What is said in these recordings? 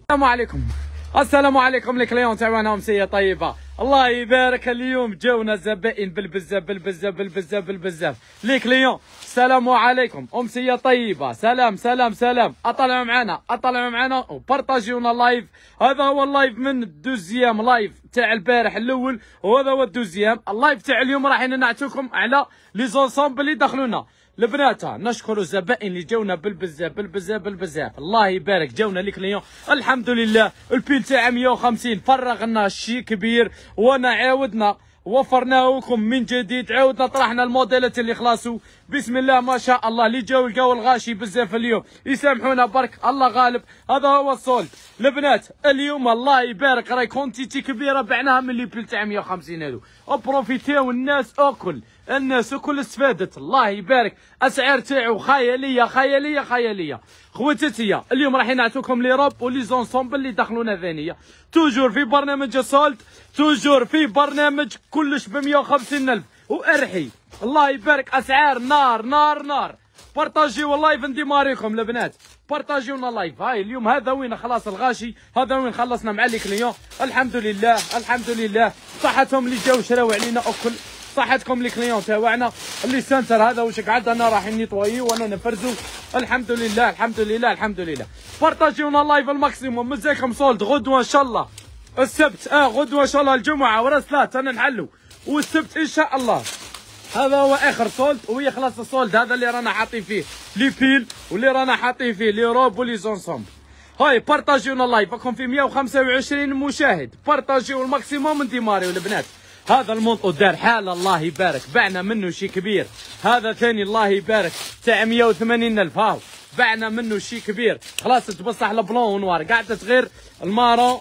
السلام عليكم السلام عليكم لك اليوم تابعنا امسيه طيبه الله يبارك اليوم جاونا زبائن بالبزاف بالبزاف بالبزاف بالبزاف ليك اليوم السلام عليكم امسيه طيبه سلام سلام سلام اطلعوا معنا اطلعوا معنا وبارطاجيونا لايف هذا هو اللايف من الدوزيام لايف تاع البارح الاول وهذا هو الدوزيام اللايف تاع اليوم راح نعطيكم على لي زونسومبل اللي دخلونا لبناتها نشكر الزبائن اللي جونا بالبزاف بالبزاف بالبزاف الله يبارك جونا لك اليوم الحمد لله البيل تاع 150 فرغنا شي كبير وانا عاودنا وفرناه لكم من جديد عاودنا طرحنا الموديلات اللي خلاصوا بسم الله ما شاء الله اللي جاوا لقاو الغاشي بزاف اليوم يسامحونا برك الله غالب هذا هو الصول البنات اليوم الله يبارك راي كونتيتي كبيره بعناها من اللي بيل تاع 150 هذو بروفيتيو الناس اكل الناس كل استفادت الله يبارك اسعار تاعو خياليه خياليه خياليه خواتاتي اليوم راح نعطيكم لي روب ولي زونسومبل اللي دخلونا ثانيه توجور في برنامج سولت توجور في برنامج كلش ب 150 الف وارحي الله يبارك اسعار نار نار نار بارطاجيو اللايف نديماريكم البنات بارطاجيونا اللايف هاي اليوم هذا وين خلاص الغاشي هذا وين خلصنا مع لي كليون الحمد لله الحمد لله صحتهم اللي جاو شراو علينا اكل صحتكم لي كليون تاعنا اللي سنتر هذا واش قعد انا راح نيطويي وانا نفرزو الحمد لله الحمد لله الحمد لله بارطاجيونا اللايف الماكسيموم مزيكم سولد غدوه ان شاء الله السبت اه غدوه ان شاء الله الجمعه ورا ثلاث انا نحلو والسبت ان شاء الله هذا هو اخر سولد وهي خلاص السولد هذا اللي رانا حاطين فيه لي بيل واللي رانا حاطين فيه لي روب ولي زونسوم هاي بارطاجيونا اللايف راكم في 125 مشاهد بارطاجيو الماكسيموم ماريو البنات هذا المنطو دار حال الله يبارك بعنا منه شي كبير هذا ثاني الله يبارك تاع 180 الف هاو بعنا منه شي كبير خلاص تبصح البلون ونوار قعدت غير المارون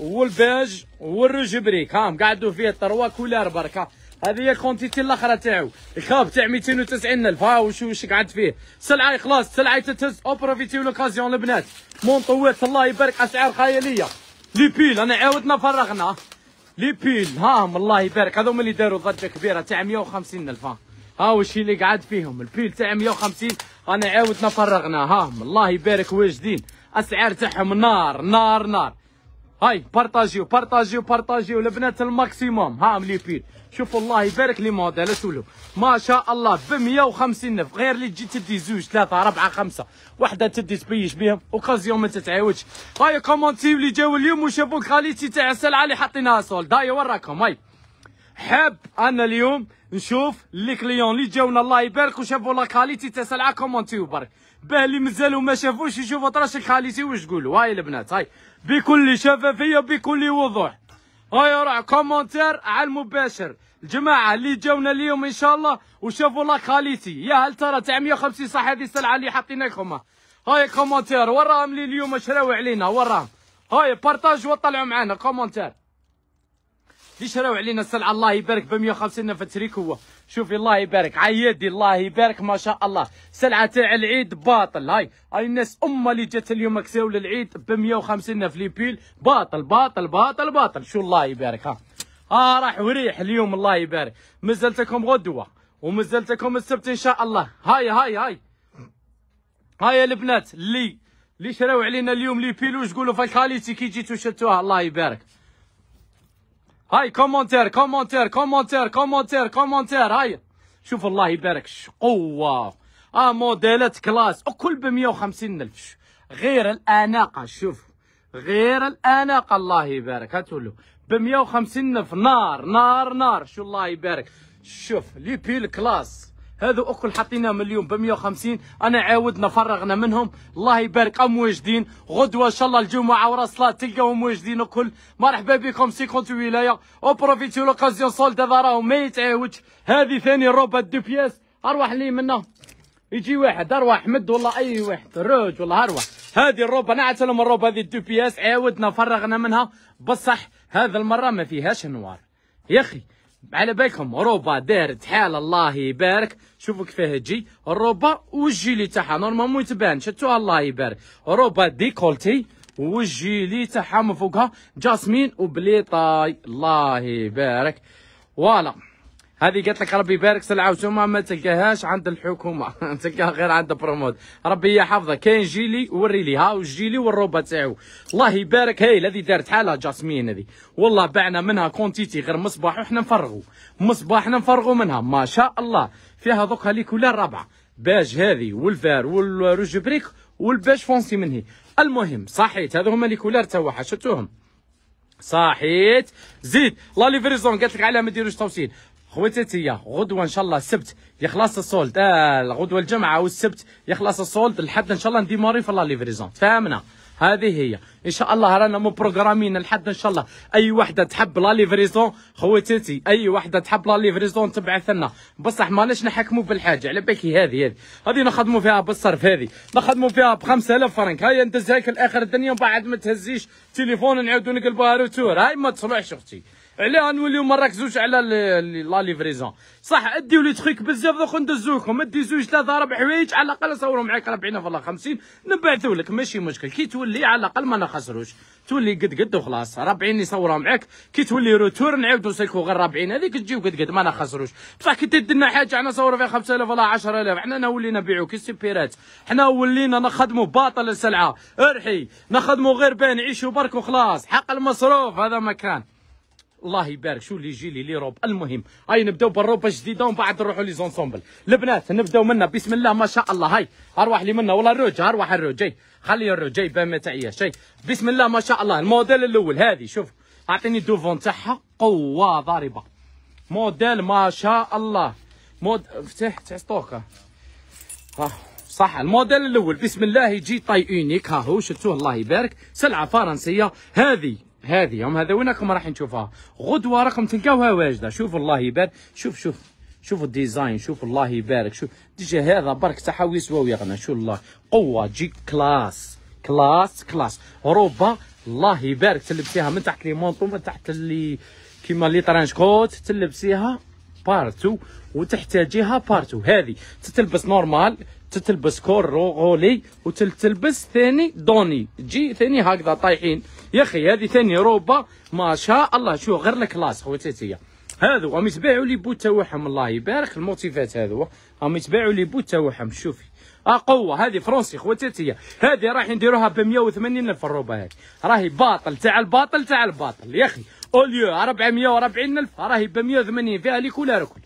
والبيج والروجبريك هام قعدوا فيه تروا كولار بركه هذه هي الكونتيتي الاخرى تاعو الكاب تاع 290000 ها وشو وش قعدت فيه سلعه خلاص سلعه تتهز اوبروفيتيو لوكازيون البنات مونطوات الله يبارك اسعار خياليه لي بيل انا عاودنا فرغنا لي بيل هاهم الله يبارك هذوما اللي داروا ضجه كبيره تاع 150000 ها ها وش اللي قعد فيهم البيل تاع 150 انا عاودنا فرغنا هاهم الله يبارك واجدين اسعار تاعهم نار نار نار هاي بارطاجيو بارطاجيو بارطاجيو البنات الماكسيموم ها ليبيل شوفوا الله يبارك لي موديل اسولو ما شاء الله ب 150 نف غير اللي تجي تدي زوج ثلاثه اربعه خمسه وحده تدي تبيش بهم اوكازيون ما تتعاودش هاي كومونتيو اللي جاو اليوم وشافوا الكاليتي تاع السلعه اللي حاطينها سولد هاي وراكم هاي حاب انا اليوم نشوف لي كليون اللي جاونا الله يبارك وشافوا لا كاليتي تاع السلعه كومونتيو برك باه اللي مازالوا ما شافوش يشوفوا طراشك خاليتي واش تقولوا هاي البنات هاي بكل شفافيه بكل وضوح هاي راه كومونتير على المباشر الجماعه اللي جاونا اليوم ان شاء الله وشافوا لا خاليتي يا هل ترى تاع 150 صح هذه السلعه اللي حاطين لكم هاي كومونتير وراهم اللي اليوم شراو علينا وراهم هاي بارطاج وطلعوا معنا كومونتير اللي شراو علينا السلعه الله يبارك ب 150 نفر هو شوفي الله يبارك عيدي الله يبارك ما شاء الله سلعه تاع العيد باطل هاي هاي الناس امه اللي جات اليوم كساو للعيد ب 150 في ليبيل باطل باطل باطل باطل شو الله يبارك ها اه راح وريح اليوم الله يبارك مازلتكم غدوه ومازلتكم السبت ان شاء الله هاي هاي هاي هاي البنات اللي اللي شراو علينا اليوم لي بيلوش قولوا في الكاليتي كي جيتو شتوها الله يبارك هاي كومنتير كومنتير كومنتير كومنتير كومنتير هاي شوف الله يبارك قوه اه موديلات كلاس وكل ب 150 الف غير الاناقه شوف غير الاناقه الله يبارك هاتولو ب 150 الف نار نار نار شو الله يبارك شوف لي بيل كلاس هذو اكل حطيناهم اليوم ب 150 انا عاودنا فرغنا منهم الله يبارك ام واجدين غدوه ان شاء الله الجمعه ورا الصلاه تلقاهم واجدين الكل مرحبا بكم 50 ولايه اوبروفيتي لوكازيون سولد هذا راهو ما يتعاودش هذه ثاني روبا دو بياس اروح لي منه يجي واحد اروح احمد والله اي واحد روج والله اروح هذه الروبه نعتلهم الروبه هذه الدو بياس عاودنا فرغنا منها بصح هذا المره ما فيهاش انوار يا اخي على بالكم روبا دارت حال الله يبارك شوفوا كيفاه تجي روبا والجيلي تاعها نورمالمون تبان شتوها الله يبارك روبا ديكولتي والجيلي تاعها من فوقها جاسمين وبليطاي الله يبارك فوالا هذه قالت لك ربي يبارك سلعه وسمه ما تلقاهاش عند الحكومه تلقاها غير عند برومود ربي يحفظك كاين جيلي وري لي ها الجيلي والروبه تاعو الله يبارك هاي الذي دارت حالها جاسمين هذه والله بعنا منها كونتيتي غير مصباح وحنا نفرغوا مصباح حنا نفرغوا منها ما شاء الله فيها دوكا كولار رابعه باج هذه والفار والروجبريك والباج فونسي من هي المهم صحيت هذو هما لي كولار تاعها شفتوهم صحيت زيد لا ليفريزون قالت لك علاه ما ديروش توصيل خويتاتي غدوه ان شاء الله السبت يخلص السولد آه غدوه الجمعه والسبت يخلص السولد لحد ان شاء الله نديماري في لا ليفريزون تفاهمنا هذه هي ان شاء الله رانا مبروغرامين لحد ان شاء الله اي وحده تحب لا ليفريزون خواتاتي اي وحده تحب لا ليفريزون تبعث لنا بصح ماناش نحكموا بالحاجه على بالك هذه هذه هذه نخدموا فيها بالصرف هذه نخدموا فيها ب 5000 فرنك هيا ندزها لك لاخر الدنيا ومن بعد ما تهزيش تليفون نعاودوا نقلبوها روتور هاي ما تصلحش اختي علاه نوليو ما نركزوش على لا ليفريزون صح اديو لي تخيك بزاف دوك ندزوكم ادي زوج ثلاثه ربع حوايج على الاقل صوروا معاك 40 ولا 50 نبعثوا لك ماشي مشكل كي تولي على الاقل ما نخسروش تولي قد قد وخلاص 40 يصوروا معاك كي تولي روتور نعاودوا سلكوا غير 40 هذيك تجيو قد قد ما نخسروش بصح كي تدنا حاجه حنا صوروا فيها 5000 ولا 10000 حنا ولينا نبيعوا كي السبيرات حنا ولينا نخدموا باطل السلعه ارحي نخدموا غير بان عيشوا برك وخلاص حق المصروف هذا مكان الله يبارك شو اللي يجي لي روب المهم هاي نبداو بالروبه الجديده ومن بعد نروحوا لي زونسومبل البنات نبداو منا بسم الله ما شاء الله هاي اروح لي منا والله الروج اروح الروج جاي خلي الروج جاي باه ما تعياش بسم الله ما شاء الله الموديل الاول هذه شوف اعطيني دوفون تاعها قوه ضاربه موديل ما شاء الله مود افتح تعسطوك ها صح الموديل الاول بسم الله يجي طاي اونيك ها هو شفتوه الله يبارك سلعه فرنسيه هذه هذه يوم هذا وينكم راح نشوفها غدوه راكم تلقاوها واجده شوف الله يبارك شوف شوف شوفوا الديزاين شوف الله يبارك شوف ديجا هذا برك تاعها يسوى ويغنى شو الله قوه جي كلاس كلاس كلاس روبا الله يبارك تلبسيها من تحت لي مونطو من تحت اللي كيما لي ترانش كوت تلبسيها بارتو وتحتاجيها بارتو هذه تتلبس نورمال تتلبس كور روغولي وتلبس ثاني دوني تجي ثاني هكذا طايحين يا اخي هذه ثاني روبا ما شاء الله شو غير الكلاس خواتاتي هذو هم يتباعوا لي بوت تاعهم الله يبارك الموتيفات هذو هم يتباعوا لي بوت تاعهم شوفي آه، قوه هذه فرونسي خواتاتي هذه راح نديروها ب 180 الف الروبه هذه راهي باطل تاع الباطل تاع الباطل يا اخي اوليو 440 الف راهي ب 180 فيها لي كولار كل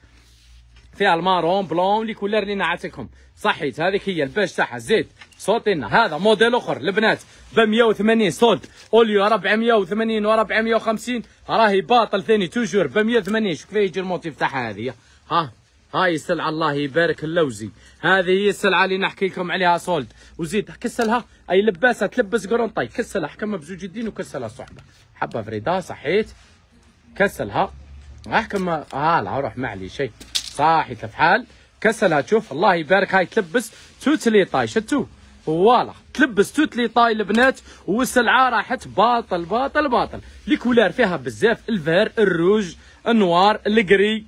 فيها المارون بلون لي كولر اللي نعطيكم صحيت هذيك هي الباج تاعها زيت صوتينا هذا موديل اخر البنات ب 180 صوت اوليو 480 و 450 راهي باطل ثاني توجور ب 180 شوف كيف يجي الموتيف تاعها هذه ها هاي السلعه الله يبارك اللوزي هذه هي السلعه اللي نحكي لكم عليها سولد وزيد كسلها اي لباسه تلبس قرنطي كسلها حكم بزوج الدين وكسلها صحبه حبه فريده صحيت كسلها احكم هالا آه، روح معلي شيء صاحي حال كسلها تشوف الله يبارك هاي تلبس توت طاي شتو فوالا تلبس توت طاي البنات والسلعه راحت باطل باطل باطل الكولار فيها بزاف الفار الروج النوار القري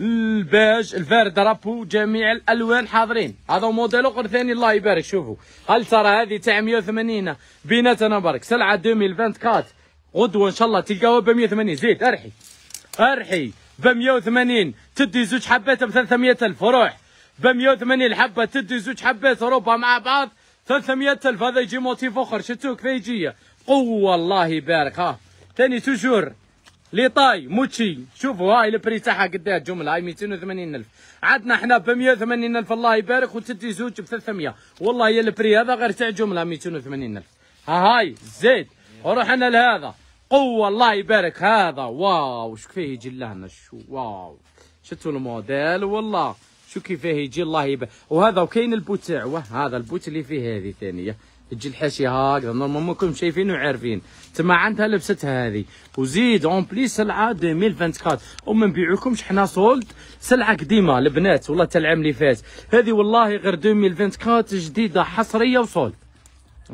الباج الفار درابو جميع الالوان حاضرين هذا موديل اخر ثاني الله يبارك شوفوا هل ترى هذه تاع 180 بيناتنا برك سلعه 2024 غدوه ان شاء الله تلقاوها ب 180 زيد ارحي ارحي ب 180 تدي زوج حبات ب 300000 روح ب 180 حبه تدي زوج حبات ربع مع بعض 300000 هذا يجي موتيف اخر شتو كيف يجي قوه الله يبارك ها ثاني لي طاي موتشي شوفوا هاي البري تاعها قداه الجمله هاي 280000 عندنا احنا ب 180000 الله يبارك وتدي زوج ب 300 والله يا البري هذا غير تاع جمله 280000 ها هاي زيد وروح انا لهذا قوة الله يبارك هذا واو شو كيفاه يجي لهنا شو واو شفتوا الموديل والله شو كيفاه يجي الله يبارك وهذا وكاين البوت تاعو هذا البوت اللي فيه هذه ثانية تجي الحاشية هكذا نورمالمون راكم شايفين وعارفين تما عندها لبستها هذه وزيد اون بلي سلعة 2024 وما نبيعوكمش حنا سولد سلعة قديمة البنات والله تاع العام اللي فات هذه والله غير 2024 جديدة حصرية وسولد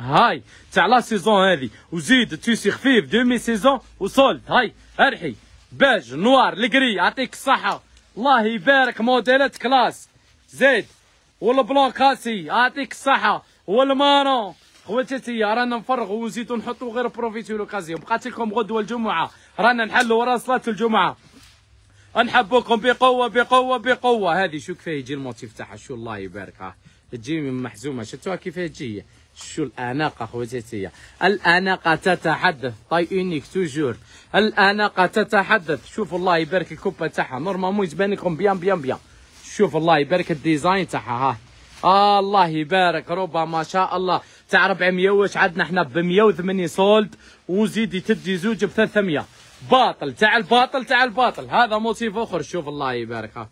هاي تاع لا سيزون هذه وزيد تيسي خفيف دومي سيزون وصلت هاي ارحي باج نوار لقري يعطيك الصحه الله يبارك موديلات كلاس زيد والبلون كاسي يعطيك الصحه والمانو خواتاتي رانا نفرغوا وزيدو نحطو غير بروفيتي لوكازيون بقات لكم غدوه الجمعه رانا نحلوا ورا صلاه الجمعه نحبوكم بقوه بقوه بقوه هذه شو كفاية يجي الموتيف تاعها شو الله يبارك ها تجي محزومه شتوها كيفاش تجي شو الأناقة خواتاتي الأناقة تتحدث طاي اونيك توجور الأناقة تتحدث شوف الله يبارك الكوبا تاعها نورمالمون يتبان لكم بيان بيان بيان شوف الله يبارك الديزاين تاعها ها آه الله يبارك روبا ما شاء الله تاع 400 واش عندنا حنا ب 180 سولد وزيدي تدي زوج ب 300 باطل تاع الباطل تاع الباطل هذا موتيف اخر شوف الله يبارك ها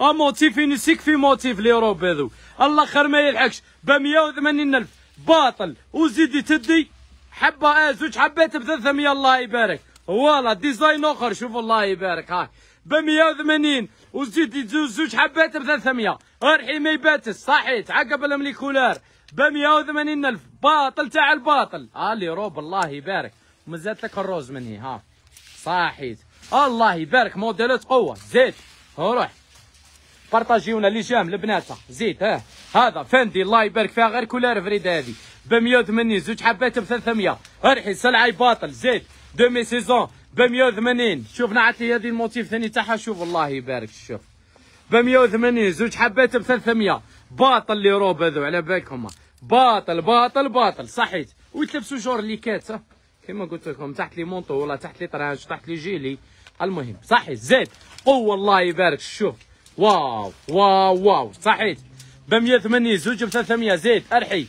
اه موتيف ينسيك في موتيف لي روب هذو الله خير ما يلحقش ب 180 الف باطل وزيدي تدي حبه آه، زوج حبات ب 300 الله يبارك فوالا ديزاين اخر شوف الله يبارك هاي ب 180 وزيدي زوج حبات ب 300 ارحي ما يباتس صحيت عقب الامليكولار ب 180 الف باطل تاع الباطل الي روب الله يبارك مزات لك الروز مني ها صحيت الله يبارك موديلات قوه زيد روح بارطاجيونا اللي جام لبناتها زيد ها هذا فندي الله يبارك فيها غير كولار فريد هذه ب 180 زوج حبات ب 300 ارحي سلعه باطل زيد دومي سيزون ب 180 شوف نعطي لي هذه الموتيف ثاني تاعها شوف الله يبارك شوف ب 180 زوج حبات ب 300 باطل لي روب هذو على بالكم باطل باطل باطل صحيت ويتلبسوا جور اللي كات كما قلت لكم تحت لي مونطو ولا تحت لي طرانج تحت لي جيلي المهم صحيت زيد قوه الله يبارك شوف واو واو واو صحيت ب 180 زوج ب 300 زيد ارحي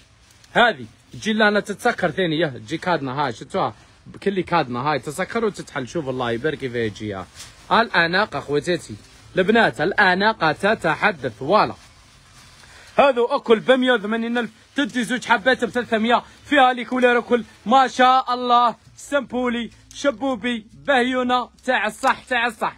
هذه تجي لنا تتسكر ثاني تجي كادنا هاي شفتوها بكل كادنا هاي تسكر وتتحل شوف الله يبارك كيف يجيها الاناقه خواتاتي البنات الاناقه تتحدث فوالا هذا اكل ب 180 الف تدي زوج حبات ب 300 فيها ليكولير اكل ما شاء الله سمبولي شبوبي بهيونه تاع الصح تاع الصح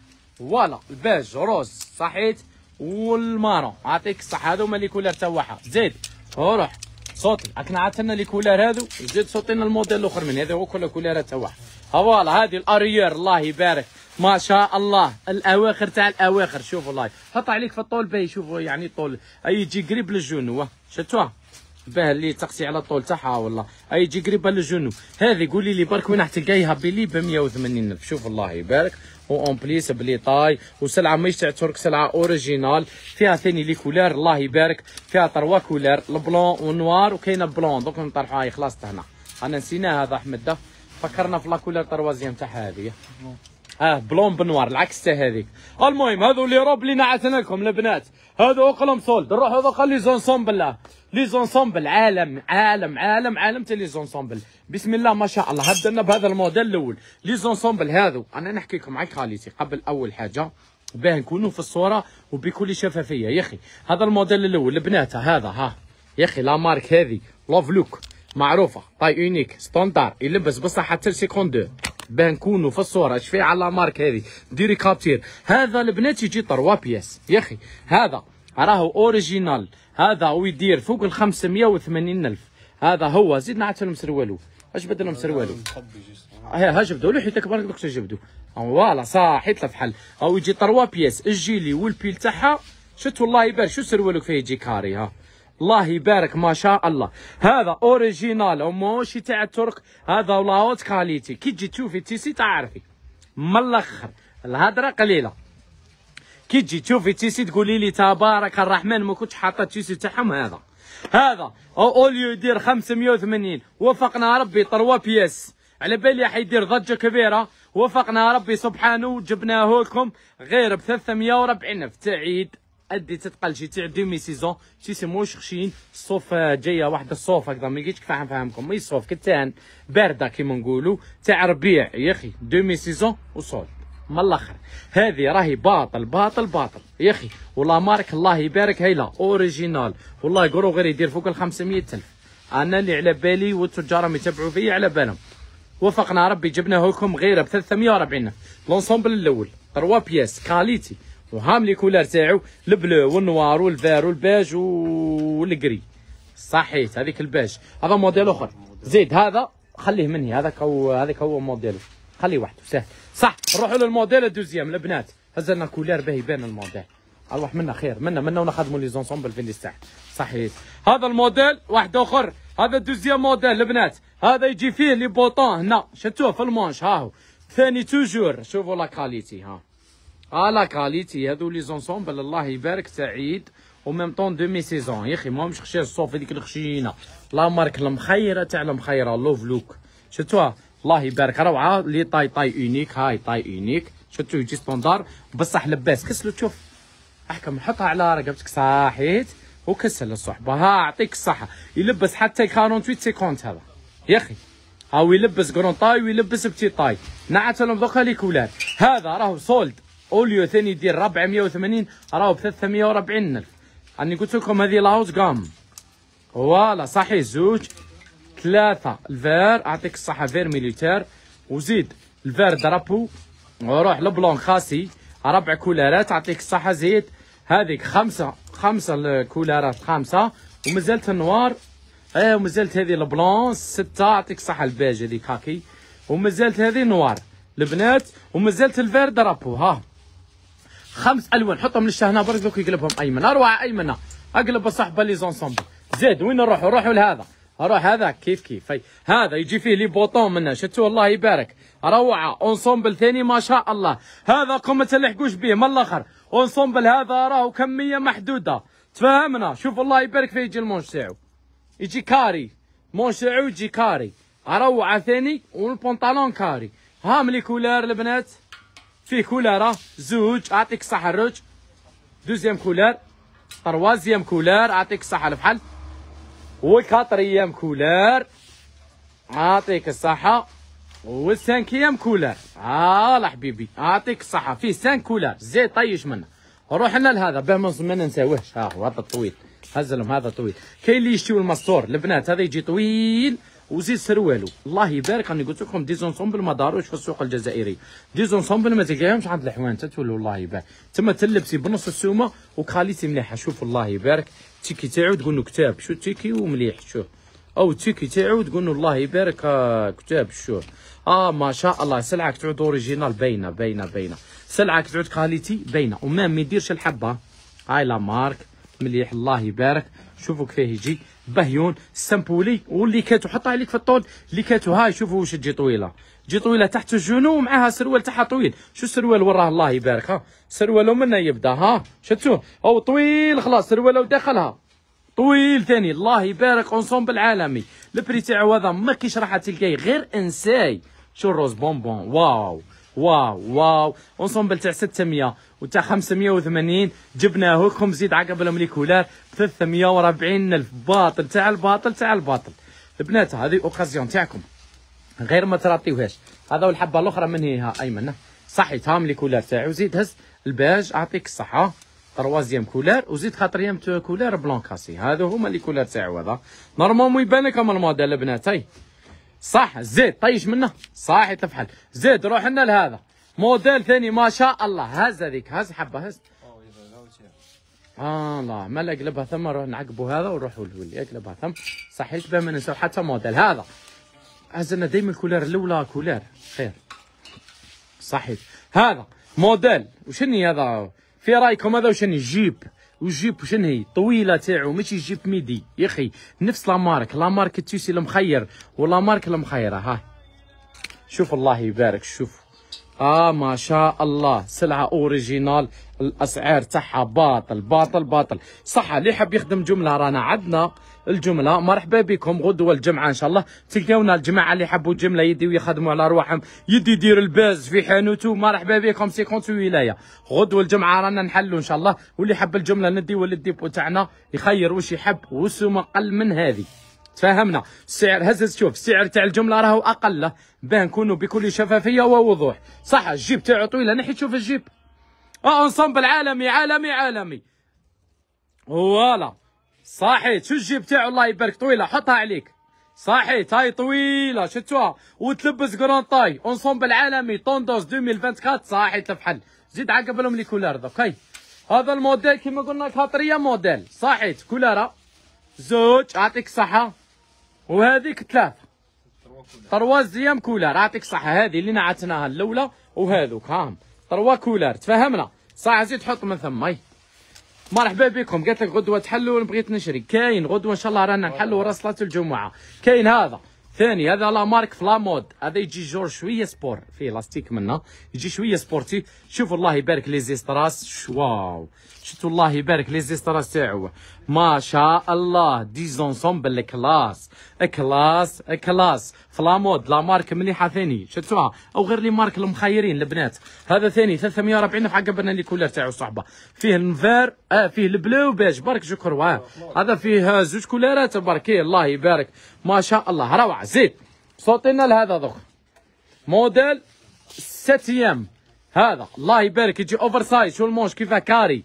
فوالا الباج روز صحيت والمارون عطيك الصح هادو هما لي كولار تا واحد زيد روح صوتي راك عطينا لي كولار هادو زيد صوتي لنا الموديل الاخر من هذا هو كل كولار تا واحد فوالا هذه الاريير الله يبارك ما شاء الله الاواخر تاع الاواخر شوفوا الله حط عليك في الطول باهي شوفوا يعني الطول اي يجي قريب للجنو شفتوها باه اللي تقسي على الطول تاعها والله اي يجي قريبه للجنو هذه قولي لي برك وين راح تلقايها بلي ب الف شوف الله يبارك اون بليس بليطاي وسلعه ماهيش تاع ترك سلعه اوريجينال فيها ثاني لي كولور الله يبارك فيها تروا كولور البلون و وكاينه بلون دوك نطرحوها هاي خلاص تهنا انا نسيناها هذا احمد ده فكرنا في لا كولور تروازيام تاعها هذه اه بلون بنوار العكس حتى هذيك المهم هذو لي روب اللي نعتنا لكم البنات هذو قلم سولد نروح قال لي زونسومبل لي زونسومبل عالم عالم عالم عالم تاع لي زونسومبل بسم الله ما شاء الله بدنا بهذا الموديل الاول لي زونسومبل هذو انا نحكي لكم على كاليتي قبل اول حاجه باه نكونوا في الصوره وبكل شفافيه يا اخي هذا الموديل الاول البنات هذا ها يا اخي لا مارك هذه لوف لوك معروفه طاي اونيك ستاندار يلبس بصح حتى 52 باه نكونوا في الصوره اش فيه على لامارك مارك هذه ديري كابتير هذا البنات يجي 3 بياس يا اخي هذا راهو اوريجينال هذا ويدير فوق ال 580 الف هذا هو زيد نعت لهم سروالو اش لهم سروالو ها جبدوا له حيت كبر دوك جبدوا فوالا صاحيت له فحل او يجي 3 بياس الجيلي والبيل تاعها شفت والله يبان شو سروالك فيه يجي كاري ها الله يبارك ما شاء الله هذا اوريجينال وموشي تاع الترك هذا ولا كاليتي كي تجي تشوفي تيسي تعرفي من الاخر الهضره قليله كي تجي تشوفي تيسي تقولي لي تبارك الرحمن ما كنتش حاطه تيسي تاعهم هذا هذا اوليو يدير 580 وفقنا ربي 3 بياس على بالي حيدير ضجه كبيره وفقنا ربي سبحانه وجبناه لكم غير ب 340 في تعيد ادي تتقل شي تاع دومي سيزون شي موش خشين الصوف آه، جايه واحد الصوف هكذا ما لقيتش كيف نفهمكم مي صوف كتان بارده كيما نقولوا تاع ربيع يا اخي دومي سيزون وصول من الاخر هذه راهي باطل باطل باطل يا اخي والله مارك الله يبارك هيلا اوريجينال والله يقولوا غير يدير فوق ال 500 الف انا اللي على بالي والتجار راهم يتبعوا فيا على بالهم وفقنا ربي جبناه لكم غير ب 340 لونسومبل الاول 3 بياس كاليتي وهام لي كولار تاعو البلو والنوار والفير والبيج والكري صحيت هذيك البيج هذا موديل اخر زيد هذا خليه مني هذاك هو هذاك هو موديل خليه وحده سهل صح نروحوا للموديل الدوزيام البنات هزلنا كولار باهي بين الموديل اروح منا خير منا منا ونخدموا لي زونسومبل فين الساعه صحيت هذا الموديل واحد اخر هذا الدوزيام موديل البنات هذا يجي فيه لي بوطون هنا شفتوه في المونش هاهو ثاني توجور شوفوا لا كاليتي ها اه لا كاليتي هادو لي زونسومبل الله يبارك سعيد ميم طون دومي سيزون يا اخي ماهمش خشيه الصوف هذيك الخشينه لا مارك المخيره تاع المخيره لوف لوك شفتوها الله يبارك روعه لي طاي طاي اونيك هاي طاي اونيك شتو يجي ستوندار بصح لباس كسلو تشوف احكم حطها على رقبتك صحيت وكسل الصحبه ها اعطيك الصحه يلبس حتى 48 سيكونت هذا يا اخي هاو يلبس كرون طاي ويلبس بتي طاي نعتلهم دوكا لي كولات هذا راهو سولد اوليو ثاني يدير 480 راهو ب 340 الف راني قلت لكم هذه لاوز كام فوالا صحي زوج ثلاثة الفير اعطيك الصحة فير ميليتير وزيد الفير درابو وروح لبلون خاسي ربع كولارات اعطيك الصحة زيد هذيك خمسة خمسة الكولارات خمسة ومازالت النوار ايه ومازالت هذه البلون ستة اعطيك الصحة الباج هذيك هاكي ومازالت هذه نوار البنات ومازالت الفير درابو ها خمس الوان حطهم للشاه هنا برك دوك يقلبهم ايمن اروع ايمن اقلب الصحبة لي زونسومبل زيد وين نروحوا نروحوا لهذا اروح هذا كيف كيف هذا يجي فيه لي بوطون منه شفتوا الله يبارك روعه اونسومبل ثاني ما شاء الله هذا قمه تلحقوش به من الاخر اونسومبل هذا راهو كميه محدوده تفاهمنا شوف الله يبارك فيه يجي المونش تاعو يجي كاري مونش تاعو يجي كاري روعه ثاني والبنطلون كاري هام لي كولار البنات فيه كولارة زوج أعطيك الصحة روج دوزيام كولار طروازيام كولار أعطيك الصحة الفحل وكاطريام كولار أعطيك الصحة والسانكيام كولار آه حبيبي أعطيك الصحة فيه سان كولار زي طيش منه روحنا لنا لهذا باه ما ننساوهش ها آه، هو هذا طويل هزلهم هذا طويل كاين اللي يشتيو المسطور البنات هذا يجي طويل وزيد سر والو الله يبارك راني قلت لكم ديزونسومبل ما داروش في السوق الجزائري ديزونسومبل ما تلقاهمش عند الحوان تولوا الله يبارك تما تلبسي بنص السومه وكاليتي مليحه شوف الله يبارك التيكي تاعو تقول له كتاب شو التيكي ومليح شوف او التيكي تاعو تقول له الله يبارك آه كتاب شوف اه ما شاء الله سلعه تعود اوريجينال باينه باينه باينه سلعه تعود كاليتي باينه وما ما يديرش الحبه هاي لا مارك مليح الله يبارك شوفوا كيفاه يجي بهيون سامبولي واللي حطها عليك في الطول اللي كاتو هاي شوفوا واش تجي طويله تجي طويله تحت الجنو ومعاها سروال تاعها طويل شو السروال وراه الله يبارك ها سروالو منا يبدا ها شفتوه او طويل خلاص سروالو داخلها طويل ثاني الله يبارك اونسومبل عالمي البري تاعو هذا ما كيش راح تلقاه غير انساي شو الروز بونبون واو واو واو اونسومبل تاع 600 وتاع 580 جبناه لكم زيد عقب الكولار ب 340 الف باطل تاع الباطل تاع الباطل البنات هذه اوكازيون تاعكم غير ما تراطيوهاش هذا والحبه الاخرى من ها ايمن صحي تام لي كولار تاعو زيد هز الباج اعطيك الصحه تروازيام كولار وزيد خاطريام كولار بلون كاسي هذو هما لي كولار تاعو هذا نورمالمون يبان لكم الموديل البنات هاي صح زيد طيش منه صح يتفحل زيد روح لنا لهذا موديل ثاني ما شاء الله هز هذيك هز حبه هز آه الله ما اقلبها ثم نروح نعقبوا هذا ونروحوا له اقلبها ثم صح يشبه من نسوي حتى موديل هذا لنا ديما الكولير الاولى كولير خير صحيح هذا موديل وشني هذا في رايكم هذا وشني جيب والجيب شنو هي طويله تاعو ماشي جيب ميدي يا اخي نفس لامارك لامارك لا التونسي المخير ولا مارك المخيره ها شوف الله يبارك شوف اه ما شاء الله سلعه اوريجينال الاسعار تاعها باطل باطل باطل صح اللي يحب يخدم جمله رانا عندنا الجمله مرحبا بكم غدوه الجمعه ان شاء الله تلقاونا الجماعه اللي حبوا الجمله يدي ويخدموا على رواحهم يدي يدير الباز في حانوتو مرحبا بكم سيكونت ولايه غدوه الجمعه رانا نحلوا ان شاء الله واللي حب الجمله ندي للديبو تاعنا يخير واش يحب وسوم اقل من هذه تفهمنا السعر هزز شوف السعر تاع الجمله راهو اقل باه نكونوا بكل شفافيه ووضوح صح الجيب تاعو طويله نحي تشوف الجيب آه، انصمبل عالمي عالمي عالمي فوالا صاحي شو الجيب تاعو الله يبارك طويله حطها عليك صاحي تاي طويله شتوها وتلبس كرون تاي انصومبل عالمي طوندوز 2024 صاحي تفحل زيد عقبلهم لي كولار دوك هذا الموديل كما قلنا خاطريه موديل صحيت كولاره زوج يعطيك الصحه وهذيك ثلاثه تروا زيام كولار يعطيك الصحه هذه اللي نعتناها الاولى وهذوك هاهم تروا كولار تفهمنا صح زيد حط من ثم مرحبا بكم قالت لك غدوه تحلوا بغيت نشري كاين غدوه ان شاء الله رانا نحلوا راس صلاه الجمعه كاين هذا ثاني هذا لا مارك في مود هذا يجي جور شويه سبور فيه لاستيك منه يجي شويه سبورتي شوفوا الله يبارك لي زيستراس واو شفتوا الله يبارك لي زيستراس تاعو ما شاء الله دي زونسومبل كلاس كلاس كلاس في لا مود لا مارك مليحه ثاني شفتوها او غير لي مارك المخيرين البنات هذا ثاني 340 في حق برنا لي كولر تاعو صحبه فيه الفير اه فيه البلو بيج برك جو كرو هذا فيه زوج كولارات برك الله يبارك ما شاء الله روعه زيد صوتينا لهذا دوك موديل ستيام هذا الله يبارك يجي اوفر سايز شو الموش كيفاه كاري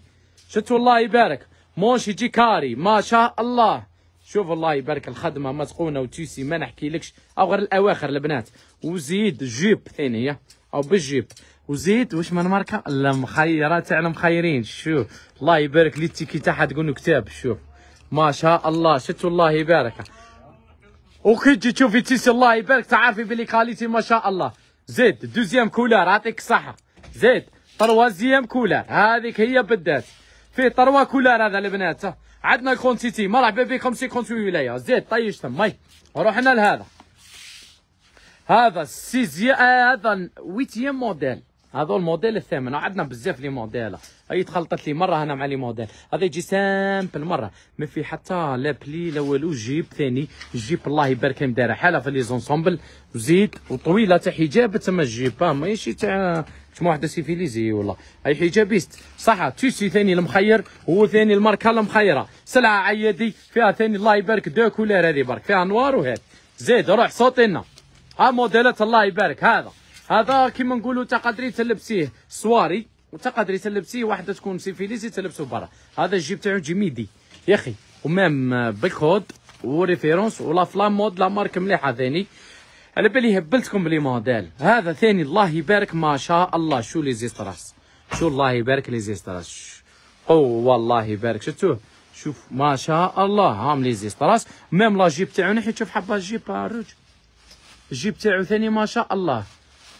شفتوا الله يبارك موش يجي كاري ما شاء الله شوف الله يبارك الخدمه مسقونه وتيسي ما نحكيلكش او غير الاواخر البنات وزيد جيب ثاني او بالجيب وزيد واش من ماركه لا مخيره تاع المخيرين شوف الله يبارك لي التيكي تاعها تقول كتاب شوف ما شاء الله شتو الله يبارك وكي تشوفي تيسي الله يبارك تعرفي بلي كاليتي ما شاء الله زيد دوزيام كولار عطيك الصحه زيد طروازيام كولار هذيك هي بالذات فيه طروا كولار هذا البنات عندنا كونتيتي مرحبا بكم سي كونتوي ولايه زيد طيش مي روحنا لهذا هذا السيزي هذا ويتيام موديل هذول موديل الثامن عندنا بزاف لي موديل هي تخلطت لي مره هنا مع لي موديل هذا يجي سامبل مره ما في حتى لا بلي لا والو جيب ثاني جيب الله يبارك لهم دايره حاله في لي زونسومبل وزيد وطويله تاع حجاب تما الجيب اه، ماشي تاع تما واحد سيفيليزي ولا اي حجابيست صح تيسي ثاني المخير هو ثاني الماركه المخيره سلعه عيادي فيها ثاني الله يبارك دو كولير هذه برك فيها نوار وهذا زيد روح صوتي لنا ها موديلات الله يبارك هذا هذا كيما نقولوا تقدري تلبسيه سواري وتقدري تلبسيه واحده تكون سيفيليزي تلبسو برا هذا الجيب تاعو جيميدي ميدي يا اخي ومام بالكود وريفيرونس ولا فلام مود لا مارك مليحه ثاني على بالي هبلتكم بلي موديل هذا ثاني الله يبارك ما شاء الله شو لي زيستراس شو الله يبارك لي زيستراس قوه والله يبارك شفتوه شوف ما شاء الله هام لي زيستراس ميم لا جيب تاعو نحي تشوف حبه جيب باروج آه، الجيب تاعو ثاني ما شاء الله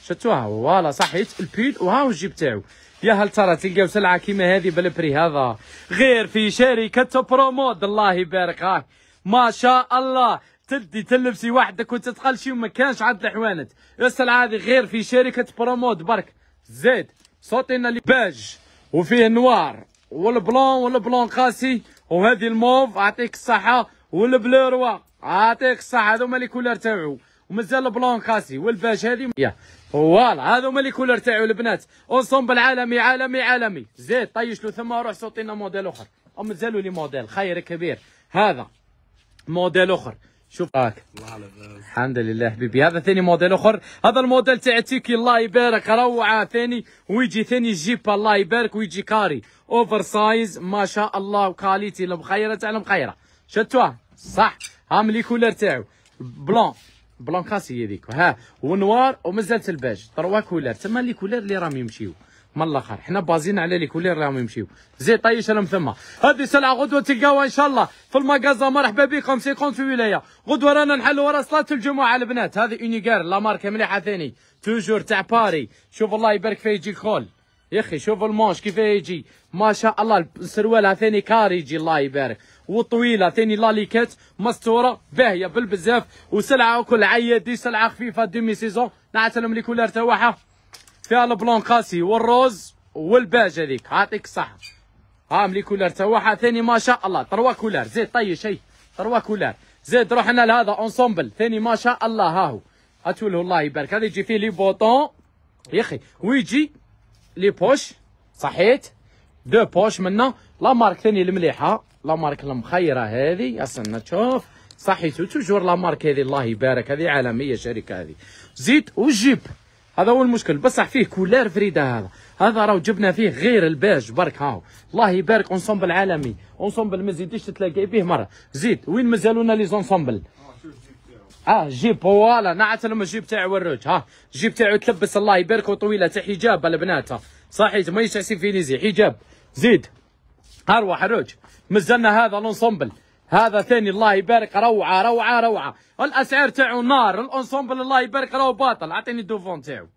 شفتوها فوالا صحيت البيل وها هو الجيب تاعو يا هل ترى تلقاو سلعه كيما هذه بالبري هذا غير في شركه برومود الله يبارك هاك ما شاء الله تدي تلبسي وحدك وتتقل شي وما كانش عند الحوانت السلعه هذه غير في شركه برومود برك زيد صوتينا اللي باج وفيه نوار والبلون والبلون قاسي وهذه الموف اعطيك الصحه والبلوروا اعطيك الصحه هذوما لي كولر تاعو ومازال بلون كاسي والفاش هذه يا فوالا هذو هما لي كولر تاعو البنات اونسومبل عالمي عالمي عالمي زيد طيش له ثم روح لنا موديل اخر ومازالوا لي موديل خير كبير هذا موديل اخر شوف هاك الحمد لله حبيبي هذا ثاني موديل اخر هذا الموديل تاع تيكي الله يبارك روعه ثاني ويجي ثاني جيب الله يبارك ويجي كاري اوفر سايز ما شاء الله وكاليتي المخيره تاع المخيره شتوه صح هام لي كولر تاعو بلون بلونكاس هي ذيك ها ونوار ومازال تلباج تروا كولار تما لي كولار اللي راهم يمشيو من الاخر حنا بازين على لي كولير راهم يمشيو زي طيش لهم ثما هذه سلعه غدوه تلقاوها ان شاء الله في المغازا مرحبا بكم سيكون في ولايه غدوه رانا نحلوا ورا صلاه الجمعه البنات هذه اونيغار لا ماركه مليحه ثاني توجور تاع باري شوف الله يبارك فيه يجي خول يا اخي شوف المونش كيف يجي ما شاء الله السروال ثاني يجي الله يبارك وطويله ثاني لاليكات مستوره باهيه بالبزاف وسلعه كل عيادي سلعه خفيفه دومي سيزون نعتلم لي كولار تاعها فيها البلون كاسي والروز والباج هذيك عاطيك الصحه ها ملي كولار تاعها ثاني ما شاء الله تروا كولار زيد طي شيء تروا كولار زيد روحنا لهذا اونسومبل ثاني ما شاء الله ها هو اتوله الله يبارك هذا يجي فيه لي بوطون يا اخي ويجي لي بوش صحيت دو بوش منا لا مارك ثاني المليحه لا مارك المخيره هذه استنى تشوف صحيت توجور لا مارك هذه الله يبارك هذه عالميه شركه هذه زيت وجيب هذا هو المشكل بصح فيه كولار فريده هذا هذا راه جبنا فيه غير الباج برك هاو الله يبارك اونسومبل عالمي اونسومبل ما زيدش تلاقي به مره زيد وين مازالونا لي زونسومبل اه جيب فوالا نعت لهم الجيب تاع وروج ها جيب تاعو تلبس الله يبارك وطويله تاع حجاب البنات صحيت ما يشعسي فينيزي حجاب زيد اروح روج مازلنا هذا لونسومبل هذا ثاني الله يبارك روعه روعه روعه الاسعار تاعو نار الانسومبل الله يبارك راهو باطل اعطيني الدوفون تاعو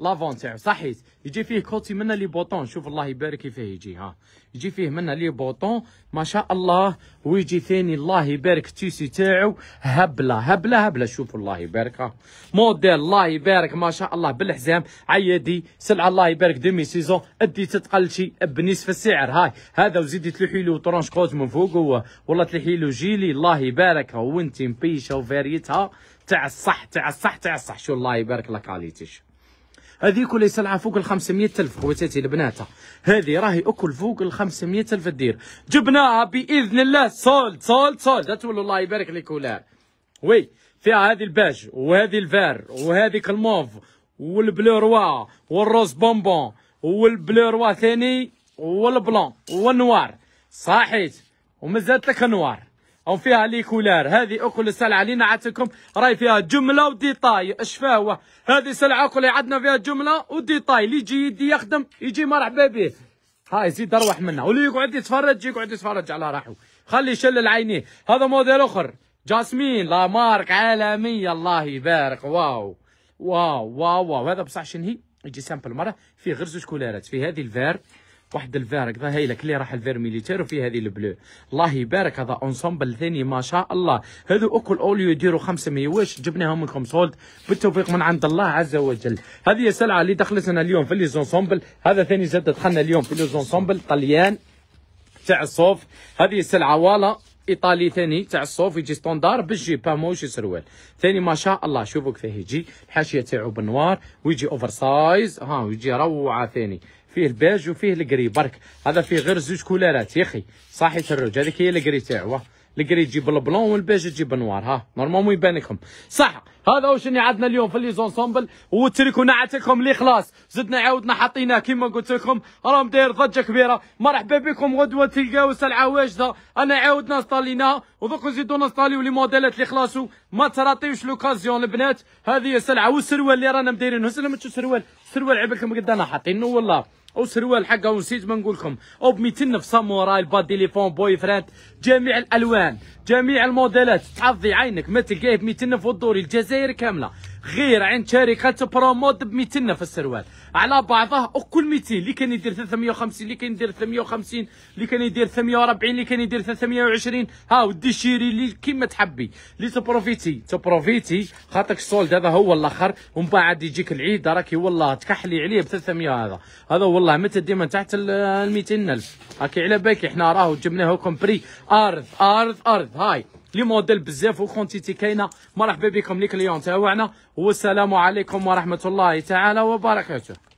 لافون تاعو صحيت يجي فيه كوتي منه لي بوطون شوف الله يبارك فيه يجي ها يجي فيه منه لي بوطون ما شاء الله ويجي ثاني الله يبارك التيسي تاعو هبله هبله هبله شوف الله يبارك ها موديل الله يبارك ما شاء الله بالحزام عيدي سلعه الله يبارك دومي سيزون ادي تتقل شي بنصف السعر هاي هذا وزيدي تلوحي له ترونش كوت من فوق هو والله تلوحي له جيلي الله يبارك وانت مبيشه وفاريتها تاع الصح تاع الصح تاع الصح شو الله يبارك لك عليتش هذيك اللي سلعه فوق ال 500 الف خواتاتي البنات هذه راهي اكل فوق ال 500 الف دير جبناها باذن الله سولد سولد سولد الله يبارك لك ولا وي فيها هذه الباج وهذه الفار وهذيك الموف والبلو روا والروز بونبون والبلو روا ثاني والبلون والنوار صحيت ومازالت لك نوار او فيها لي كولار هذه اكل السلعه اللي نعطيكم راي فيها جمله وديتاي اش هو هذه سلعه اكل عندنا فيها جمله وديتاي اللي يجي يدي يخدم يجي مرحبا به هاي زيد اروح منها واللي يقعد يتفرج يقعد يتفرج على راحه خلي يشلل عينيه هذا موديل اخر جاسمين لا مارك عالميه الله يبارك واو واو واو واو هذا بصح شنو هي يجي سامبل مره فيه غير زوج كولارات في هذه الفار واحد الفارك هكذا هايلك اللي راح الفير ميليتير وفي هذه البلو الله يبارك هذا اونسومبل ثاني ما شاء الله هذو اوكل اوليو يديروا 500 واش جبناهم لكم سولد بالتوفيق من عند الله عز وجل هذه السلعه اللي دخلتنا اليوم في ليزونسومبل هذا ثاني زاد دخلنا اليوم في ليزونسومبل طليان تاع الصوف هذه السلعه والا ايطالي ثاني تاع الصوف يجي ستوندار بالجي باموش سروال ثاني ما شاء الله شوفوا كيف يجي الحاشيه تاعو بالنوار ويجي اوفر سايز ها ويجي روعه ثاني فيه الباج وفيه الكري برك هذا فيه غير زوج كولارات يا اخي صاحي تروج هذيك هي الكري تاعو الكري تجيب البلون والباج تجيب النوار ها نورمالمون يبان لكم صح هذا واش اللي عندنا اليوم في لي زونسومبل وتركونا عطيكم لي خلاص زدنا عاودنا حطينا كيما قلت لكم راهم داير ضجه كبيره مرحبا بكم غدوه تلقاو سلعه واجده انا عاودنا نستاليناها ودوك نزيدو نستاليو لي موديلات اللي خلاصو ما تراطيوش لوكازيون البنات هذه سلعه والسروال اللي رانا مدايرينه سلمتو سروال سروال عيب لكم قدانا حاطينه والله او سروال حقه ونسيت ما نقول لكم او ب 200 نف ساموراي الباديليفون بوي فرانت جميع الالوان جميع الموديلات تعضي عينك ما تلقاه ب 200 نف والدوري الجزائر كامله غير عند شركه برومود ب 200 نف السروال على بعضه كل 200 اللي كان يدير 350 اللي كان يدير 350 اللي كان يدير 340 اللي كان يدير 320 ها ودي شيري اللي كيما تحبي لي تبروفيتي تبروفيتي خاطرك السولد هذا هو الاخر ومن بعد يجيك العيد راكي والله تكحلي عليه ب 300 هذا هذا والله متى ديما تحت ال 200000 هاكي على بالك احنا راهو جبناه كومبري ارض ارض ارض هاي لي موديل بزاف وكونتيتي كاينه مرحبا بكم لي كليون تاعنا والسلام عليكم ورحمه الله تعالى وبركاته